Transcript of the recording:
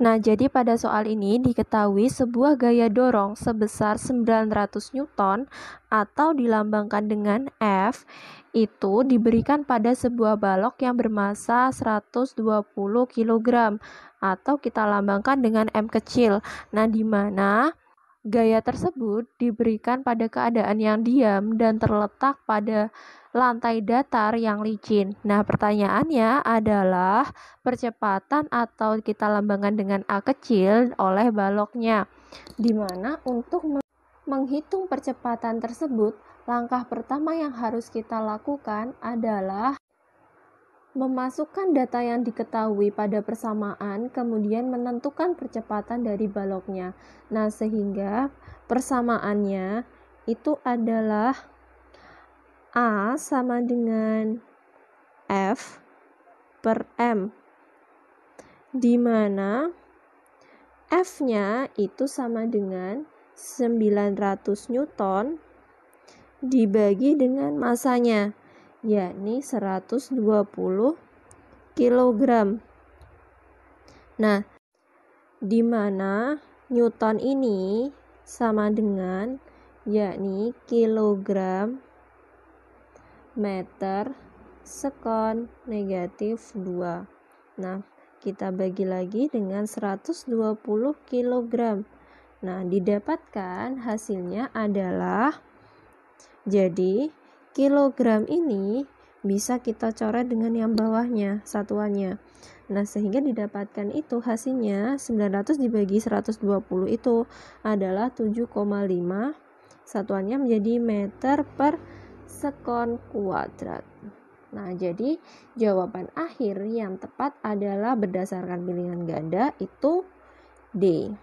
Nah, jadi pada soal ini diketahui sebuah gaya dorong sebesar 900 Newton atau dilambangkan dengan F itu diberikan pada sebuah balok yang bermassa 120 kg atau kita lambangkan dengan M kecil. Nah, di mana Gaya tersebut diberikan pada keadaan yang diam dan terletak pada lantai datar yang licin. Nah, pertanyaannya adalah percepatan atau kita lambangkan dengan A kecil oleh baloknya. Dimana untuk menghitung percepatan tersebut, langkah pertama yang harus kita lakukan adalah memasukkan data yang diketahui pada persamaan, kemudian menentukan percepatan dari baloknya. Nah, sehingga persamaannya itu adalah A sama dengan F per M, di mana F-nya itu sama dengan 900 Newton dibagi dengan masanya yakni 120 kg. Nah, di mana Newton ini sama dengan yakni kilogram meter sekon negatif 2. Nah, kita bagi lagi dengan 120 kg. Nah, didapatkan hasilnya adalah jadi kilogram ini bisa kita coret dengan yang bawahnya satuannya. Nah, sehingga didapatkan itu hasilnya 900 dibagi 120 itu adalah 7,5 satuannya menjadi meter per sekon kuadrat. Nah, jadi jawaban akhir yang tepat adalah berdasarkan pilihan ganda itu D.